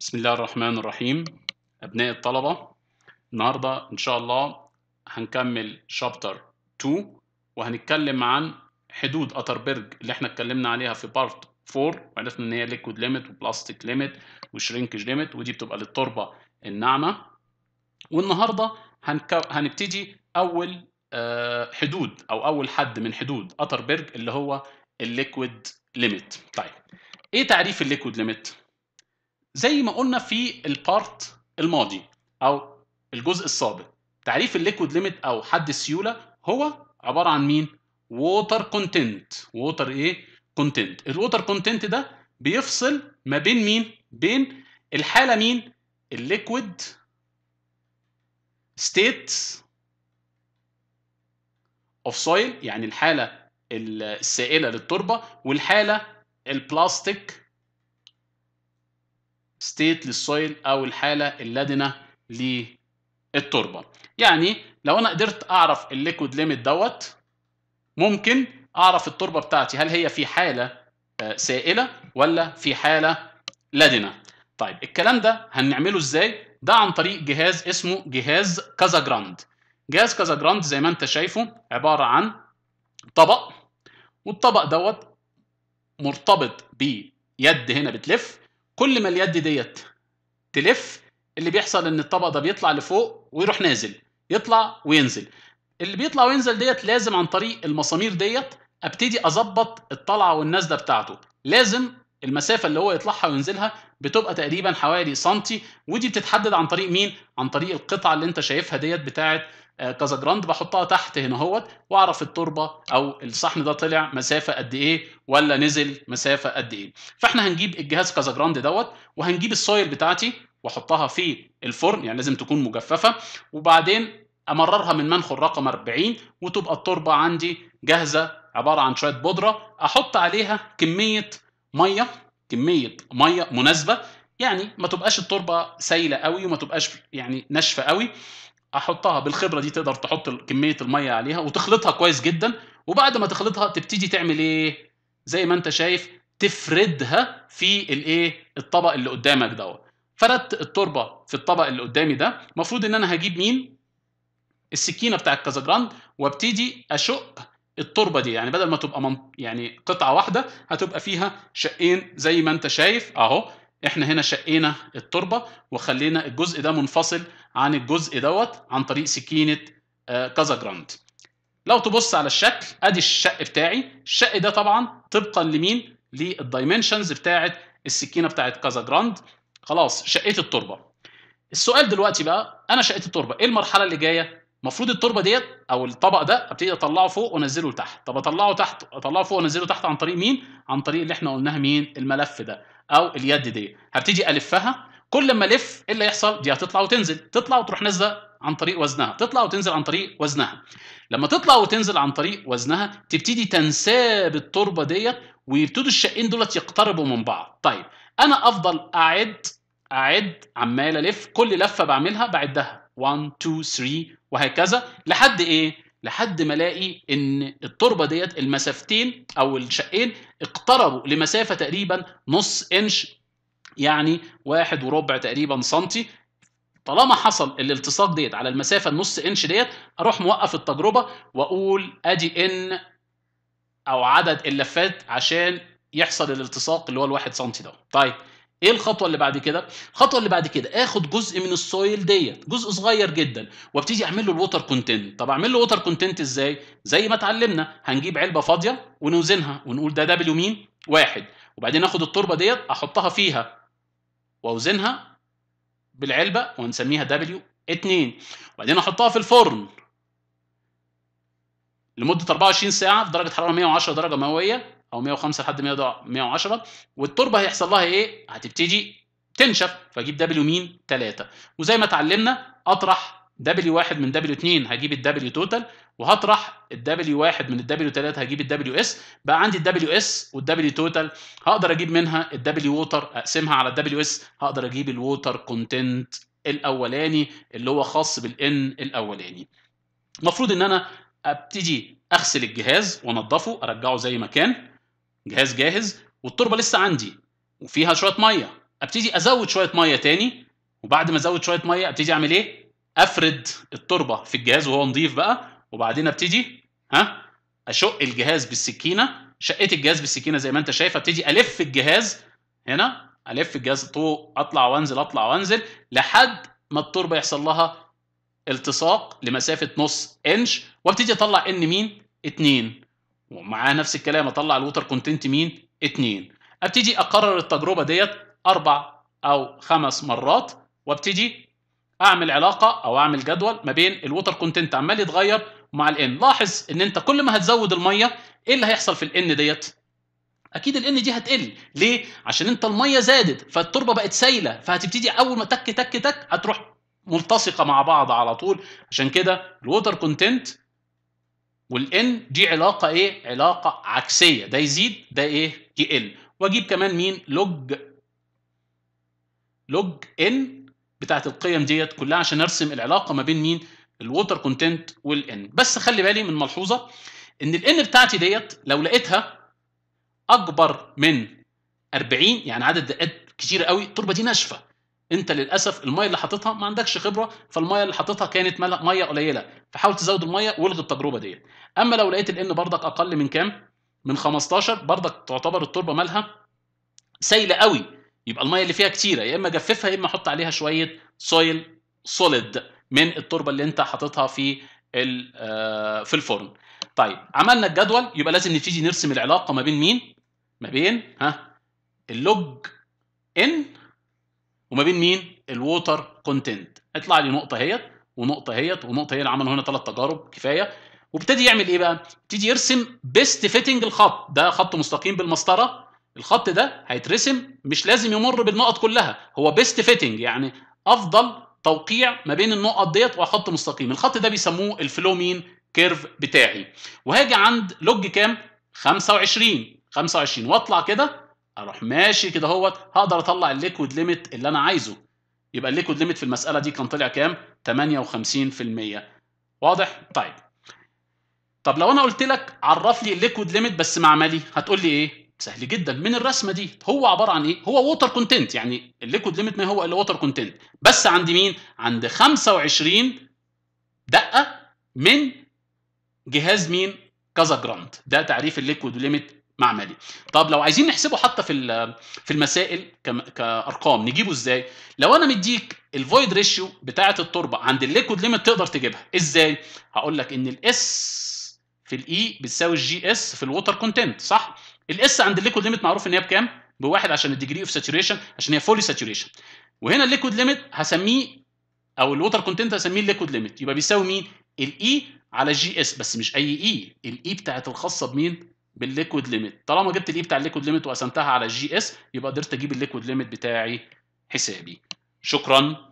بسم الله الرحمن الرحيم أبناء الطلبة النهاردة إن شاء الله هنكمل شابتر 2 وهنتكلم عن حدود أتربرج اللي احنا اتكلمنا عليها في بارت 4 وعرفنا إن هي ليكويد ليميت وبلاستيك ليميت وشرينكج ليميت ودي بتبقى للتربة الناعمة والنهاردة هنك... هنبتدي أول آه، حدود أو أول حد من حدود أتربرج اللي هو الليكويد ليميت طيب إيه تعريف الليكويد ليميت؟ زي ما قلنا في البارت الماضي او الجزء السابق تعريف الليكويد ليميت او حد السيوله هو عباره عن مين ووتر كونتنت ووتر ايه كونتنت الووتر كونتنت ده بيفصل ما بين مين بين الحاله مين الليكويد ستيت اوف سويل يعني الحاله السائله للتربه والحاله البلاستيك ستيت للسويل او الحاله اللادنه للتربه يعني لو انا قدرت اعرف الليكويد ليميت دوت ممكن اعرف التربه بتاعتي هل هي في حاله آه، سائله ولا في حاله لادنه طيب الكلام ده هنعمله ازاي ده عن طريق جهاز اسمه جهاز كازاجراند جهاز كازاجراند زي ما انت شايفه عباره عن طبق والطبق دوت مرتبط بيد هنا بتلف كل ما اليد ديت تلف اللي بيحصل ان الطبق ده بيطلع لفوق ويروح نازل يطلع وينزل اللي بيطلع وينزل ديت لازم عن طريق المسامير ديت ابتدي اظبط الطلعه والنازله بتاعته لازم المسافه اللي هو يطلعها وينزلها بتبقى تقريبا حوالي سنتي ودي بتتحدد عن طريق مين عن طريق القطعه اللي انت شايفها ديت بتاعه كذا آه، جراند بحطها تحت هنا اهوت واعرف التربه او الصحن ده طلع مسافه قد ايه ولا نزل مسافه قد ايه فاحنا هنجيب الجهاز كذا جراند دوت وهنجيب السويل بتاعتي واحطها في الفرن يعني لازم تكون مجففه وبعدين امررها من منخل رقم 40 وتبقى التربه عندي جاهزه عباره عن شويه بودره احط عليها كميه ميه كميه ميه مناسبه يعني ما تبقاش التربه سايله قوي وما تبقاش يعني ناشفه قوي احطها بالخبره دي تقدر تحط كميه الميه عليها وتخلطها كويس جدا وبعد ما تخلطها تبتدي تعمل ايه زي ما انت شايف تفردها في الايه الطبق اللي قدامك دوت فردت التربه في الطبق اللي قدامي ده المفروض ان انا هجيب مين السكينه كذا جراند وابتدي اشق التربه دي يعني بدل ما تبقى من... يعني قطعه واحده هتبقى فيها شقين زي ما انت شايف اهو احنا هنا شقينا التربه وخلينا الجزء ده منفصل عن الجزء دوت عن طريق سكينه آه، جراند لو تبص على الشكل ادي الشق بتاعي الشق ده طبعا طبقا لمين للدايمنشنز بتاعه السكينه بتاعه جراند خلاص شقيت التربه السؤال دلوقتي بقى انا شقيت التربه ايه المرحله اللي جايه المفروض التربه ديت او الطبق ده ابتدي اطلعه فوق وانزله لتحت طب اطلعه تحت اطلعه فوق وانزله تحت عن طريق مين عن طريق اللي احنا قلناها مين الملف ده او اليد دي هبتدي الفها كل ما الف ايه اللي هيحصل دي هتطلع وتنزل تطلع وتروح نازله عن طريق وزنها تطلع وتنزل عن طريق وزنها لما تطلع وتنزل عن طريق وزنها تبتدي تنساب التربه ديت ويبتدوا الشقين دولت يقتربوا من بعض طيب انا افضل اعد اعد عمال الف كل لفه بعملها بعدها 1 2 3 وهكذا لحد ايه لحد ما الاقي ان التربه ديت المسافتين او الشقين اقتربوا لمسافه تقريبا نص انش يعني واحد وربع تقريبا سنتي طالما حصل الالتصاق ديت على المسافه النص انش ديت اروح موقف التجربه واقول ادي ان او عدد اللفات عشان يحصل الالتصاق اللي هو الواحد سنتي ده طيب ايه الخطوه اللي بعد كده الخطوه اللي بعد كده اخد جزء من السويل ديت جزء صغير جدا وابتدي اعمل له الووتر كونتنت طب اعمل له ووتر كونتنت ازاي زي ما اتعلمنا هنجيب علبه فاضيه ونوزنها ونقول ده دبليو مين واحد وبعدين اخد التربه ديت احطها فيها واوزنها بالعلبه ونسميها دبليو 2 وبعدين احطها في الفرن لمده 24 ساعه في درجه حراره 110 درجه مئويه او 105 لحد 110 والتربه هيحصل لها ايه؟ هتبتدي تنشف فاجيب دبليو مين 3 وزي ما اتعلمنا اطرح دبليو 1 من دبليو 2 هجيب الدبليو توتال وهطرح الدبليو 1 من الدبليو 3 هجيب الدبليو اس بقى عندي الدبليو اس والدبليو توتال هقدر اجيب منها الدبليو ووتر اقسمها على الدبليو اس هقدر اجيب الووتر كونتنت الاولاني اللي هو خاص بالان الاولاني المفروض ان انا ابتدي اغسل الجهاز وانضفه ارجعه زي ما كان جهاز جاهز والتربه لسه عندي وفيها شويه ميه ابتدي ازود شويه ميه تاني وبعد ما ازود شويه ميه ابتدي اعمل ايه افرد التربه في الجهاز وهو نظيف بقى وبعدين ابتدي ها اشق الجهاز بالسكينه شقيت الجهاز بالسكينه زي ما انت شايف ابتدي الف الجهاز هنا الف الجهاز طوق اطلع وانزل اطلع وانزل لحد ما التربه يحصل لها التصاق لمسافه نص انش وابتدي اطلع ان مين اتنين ومعاه نفس الكلام اطلع الوتر كونتنت مين؟ اتنين ابتدي اكرر التجربه ديت اربع او خمس مرات وابتدي اعمل علاقه او اعمل جدول ما بين الوتر كونتنت عمال يتغير مع الان لاحظ ان انت كل ما هتزود الميه ايه اللي هيحصل في الان ديت اكيد الان دي هتقل ليه عشان انت الميه زادت فالتربه بقت سايله فهتبتدي اول ما تك تك تك هتروح ملتصقه مع بعض على طول عشان كده الوتر كونتنت والان دي علاقه ايه علاقه عكسيه ده يزيد ده ايه يقل واجيب كمان مين لوج لوج ان بتاعت القيم ديت كلها عشان ارسم العلاقه ما بين مين الووتر كونتنت والان بس خلي بالي من ملحوظه ان الان بتاعتي ديت لو لقيتها اكبر من 40 يعني عدد دقات كتير قوي التربه دي ناشفه انت للاسف الميه اللي حاططها ما عندكش خبره فالميه اللي حاططها كانت ميه قليله فحاول تزود الميه والغي التجربه ديت اما لو لقيت الان بردك اقل من كام من 15 بردك تعتبر التربه مالها سايله قوي يبقى الميه اللي فيها كتيره يا اما جففها يا اما حط عليها شويه سويل سوليد من التربه اللي انت حاططها في آه، في الفرن طيب عملنا الجدول يبقى لازم نبتدي نرسم العلاقه ما بين مين ما بين ها اللوج ان وما بين مين الووتر كونتنت اطلع لي نقطه اهيت ونقطه اهيت ونقطه هي عملوا هنا ثلاث تجارب كفايه وابتدي يعمل ايه بقى ابتدي يرسم بيست فيتنج الخط ده خط مستقيم بالمسطره الخط ده هيترسم مش لازم يمر بالنقط كلها هو بيست فيتنج يعني افضل توقيع ما بين النقط ديت وخط مستقيم الخط ده بيسموه الفلو مين كيرف بتاعي وهاجي عند لوج كام 25 25 واطلع كده اروح ماشي كده اهوت هقدر اطلع الليكويد ليميت اللي انا عايزه يبقى الليكويد ليميت في المساله دي كان طلع كام 58% واضح طيب طب لو انا قلت لك عرف لي الليكويد ليميت بس معملي هتقول لي ايه سهل جدا من الرسمه دي هو عباره عن ايه هو ووتر كونتنت يعني الليكويد ليميت ما هو الا ووتر كونتنت بس عند مين عند 25 دقه من جهاز مين كذا جرامت ده تعريف الليكويد ليميت معملي طب لو عايزين نحسبه حتى في في المسائل كارقام نجيبه ازاي لو انا مديك الفويد ريشيو بتاعه التربه عند الليكويد ليميت تقدر تجيبها ازاي هقول لك ان الاس في الاي e بتساوي الجي اس في الووتر كونتنت صح الاس عند الليكويد ليميت معروف ان هي بكام بواحد عشان الديجري اوف ساتوريشن عشان هي فولي ساتوريشن وهنا الليكويد ليميت هسميه او الووتر كونتنت هسميه الليكويد ليميت يبقى بيساوي مين الاي e على جي اس بس مش اي اي e. الاي بتاعت الخاصه بمين بالليكويد ليميت طالما جبت الاي بتاع الليكويد ليميت وقسمتها على الجي اس يبقى قدرت اجيب الليكويد ليميت بتاعي حسابي شكرا